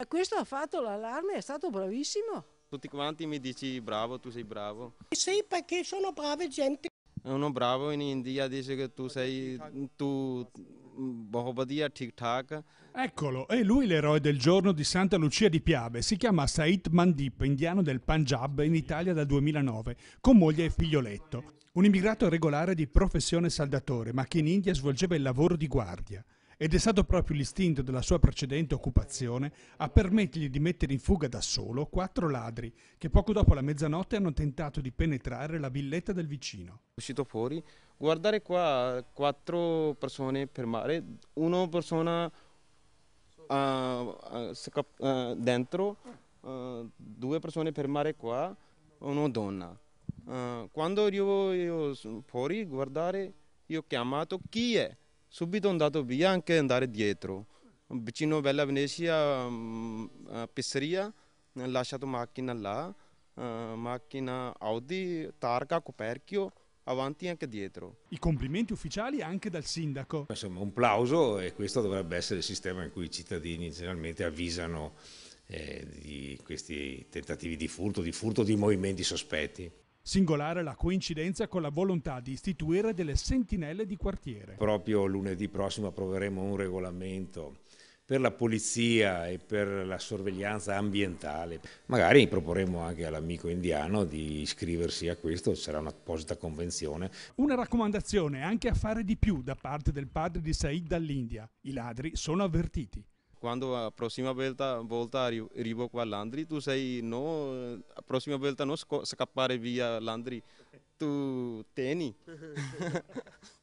Eh, questo ha fatto l'allarme, è stato bravissimo. Tutti quanti mi dici bravo, tu sei bravo. Sì, perché sono brave gente. Uno bravo in India dice che tu sei tu Bohobadia boh, boh, boh, Tic Tac. Eccolo, è lui l'eroe del giorno di Santa Lucia di Piave. Si chiama Said Mandip, indiano del Punjab, in Italia dal 2009, con moglie e figlioletto. Un immigrato regolare di professione saldatore, ma che in India svolgeva il lavoro di guardia ed è stato proprio l'istinto della sua precedente occupazione a permettergli di mettere in fuga da solo quattro ladri che poco dopo la mezzanotte hanno tentato di penetrare la villetta del vicino. Uscito fuori, guardare qua quattro persone per mare, una persona uh, uh, dentro, uh, due persone per mare qua, una donna. quando io, io fuori guardare, io ho chiamato chi è? subito andato via anche andare dietro. Vicino Bella Venezia, uh, mm, Pisseria, ho lasciato macchina là, uh, macchina Audi, targa, coperchio, avanti anche dietro. I complimenti ufficiali anche dal sindaco. Insomma un plauso e questo dovrebbe essere il sistema in cui i cittadini generalmente avvisano eh, di questi tentativi di furto, di furto di movimenti sospetti. Singolare la coincidenza con la volontà di istituire delle sentinelle di quartiere. Proprio lunedì prossimo approveremo un regolamento per la polizia e per la sorveglianza ambientale. Magari proporremo anche all'amico indiano di iscriversi a questo, sarà un'apposita convenzione. Una raccomandazione anche a fare di più da parte del padre di Said dall'India. I ladri sono avvertiti quando la prossima volta, volta arrivo qua a Landri, tu sei no, la prossima volta non scappare via Landri, tu tieni.